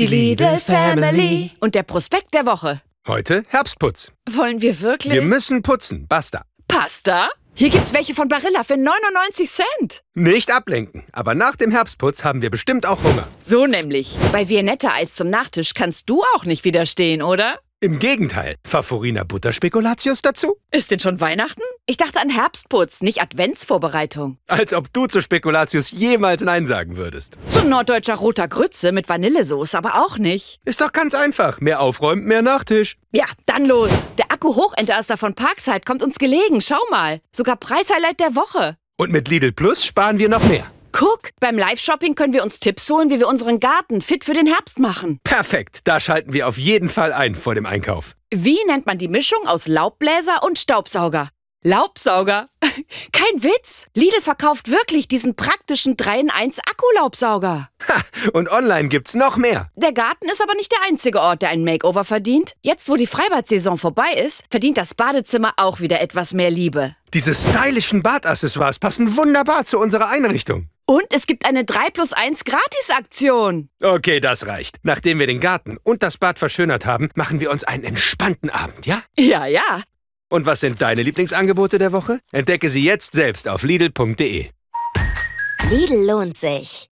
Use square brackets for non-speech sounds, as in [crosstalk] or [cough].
Die Lidl Family. Und der Prospekt der Woche. Heute Herbstputz. Wollen wir wirklich? Wir müssen putzen. Basta. Pasta? Hier gibt's welche von Barilla für 99 Cent. Nicht ablenken, aber nach dem Herbstputz haben wir bestimmt auch Hunger. So nämlich. Bei Viennetta Eis zum Nachtisch kannst du auch nicht widerstehen, oder? Im Gegenteil, Favorina Butterspekulatius dazu? Ist denn schon Weihnachten? Ich dachte an Herbstputz, nicht Adventsvorbereitung. Als ob du zu Spekulatius jemals Nein sagen würdest. Zu norddeutscher roter Grütze mit Vanillesoße aber auch nicht. Ist doch ganz einfach. Mehr aufräumen, mehr Nachtisch. Ja, dann los. Der Akku-Hochentlaster von Parkside kommt uns gelegen. Schau mal. Sogar Preishighlight der Woche. Und mit Lidl Plus sparen wir noch mehr. Guck, beim Live-Shopping können wir uns Tipps holen, wie wir unseren Garten fit für den Herbst machen. Perfekt, da schalten wir auf jeden Fall ein vor dem Einkauf. Wie nennt man die Mischung aus Laubbläser und Staubsauger? Laubsauger. [laughs] Kein Witz. Lidl verkauft wirklich diesen praktischen 3-in-1-Akkulaubsauger. Ha, und online gibt's noch mehr. Der Garten ist aber nicht der einzige Ort, der einen Makeover verdient. Jetzt, wo die Freibadsaison vorbei ist, verdient das Badezimmer auch wieder etwas mehr Liebe. Diese stylischen Badaccessoires passen wunderbar zu unserer Einrichtung. Und es gibt eine 3 plus 1 Gratis-Aktion. Okay, das reicht. Nachdem wir den Garten und das Bad verschönert haben, machen wir uns einen entspannten Abend, ja? Ja, ja. Und was sind deine Lieblingsangebote der Woche? Entdecke sie jetzt selbst auf Lidl.de. Lidl lohnt sich.